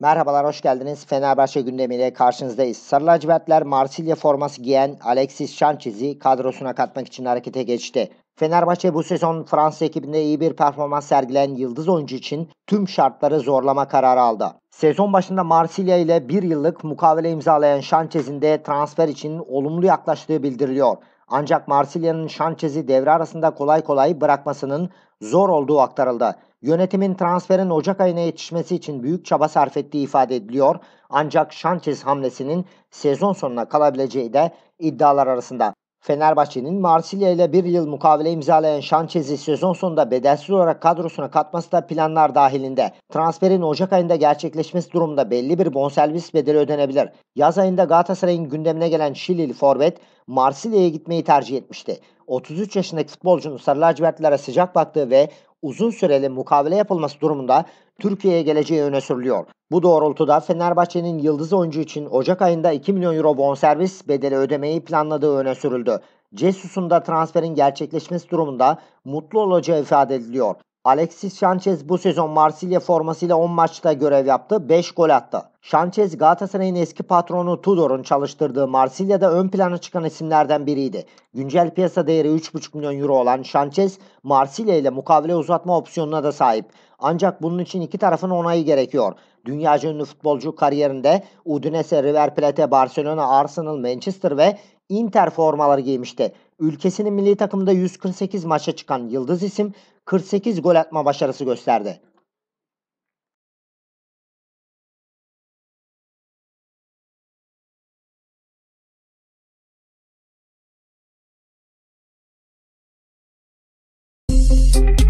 Merhabalar, hoş geldiniz. Fenerbahçe gündemiyle karşınızdayız. Sarı lacivertler Marsilya forması giyen Alexis Sanchez'i kadrosuna katmak için harekete geçti. Fenerbahçe bu sezon Fransa ekibinde iyi bir performans sergileyen yıldız oyuncu için tüm şartları zorlama kararı aldı. Sezon başında Marsilya ile bir yıllık mukavele imzalayan Sanchez'in de transfer için olumlu yaklaştığı bildiriliyor. Ancak Marsilya'nın Şançez'i devre arasında kolay kolay bırakmasının zor olduğu aktarıldı. Yönetimin transferin Ocak ayına yetişmesi için büyük çaba sarf ettiği ifade ediliyor. Ancak Şançez hamlesinin sezon sonuna kalabileceği de iddialar arasında. Fenerbahçe'nin Marsilya ile bir yıl mukavele imzalayan Şançez'i sezon sonunda bedelsiz olarak kadrosuna katması da planlar dahilinde. Transferin Ocak ayında gerçekleşmesi durumunda belli bir bonservis bedeli ödenebilir. Yaz ayında Galatasaray'ın gündemine gelen Şilili forvet Marsilya'ya gitmeyi tercih etmişti. 33 yaşındaki futbolcunun Sarı Lacivertlilere sıcak baktığı ve uzun süreli mukavele yapılması durumunda Türkiye'ye geleceği öne sürülüyor. Bu doğrultuda Fenerbahçe'nin yıldız oyuncu için Ocak ayında 2 milyon euro bonservis bedeli ödemeyi planladığı öne sürüldü. Cesus'un da transferin gerçekleşmesi durumunda mutlu olacağı ifade ediliyor. Alexis Sanchez bu sezon Marsilya formasıyla 10 maçta görev yaptı, 5 gol attı. Sanchez Galatasaray'ın eski patronu Tudor'un çalıştırdığı Marsilya'da ön plana çıkan isimlerden biriydi. Güncel piyasa değeri 3,5 milyon euro olan Sanchez, Marsilya ile mukavele uzatma opsiyonuna da sahip. Ancak bunun için iki tarafın onayı gerekiyor. Dünya ünlü futbolcu kariyerinde Udinese, River Plate, Barcelona, Arsenal, Manchester ve Inter formaları giymişti. Ülkesinin milli takımda 148 maça çıkan yıldız isim 48 gol atma başarısı gösterdi. Müzik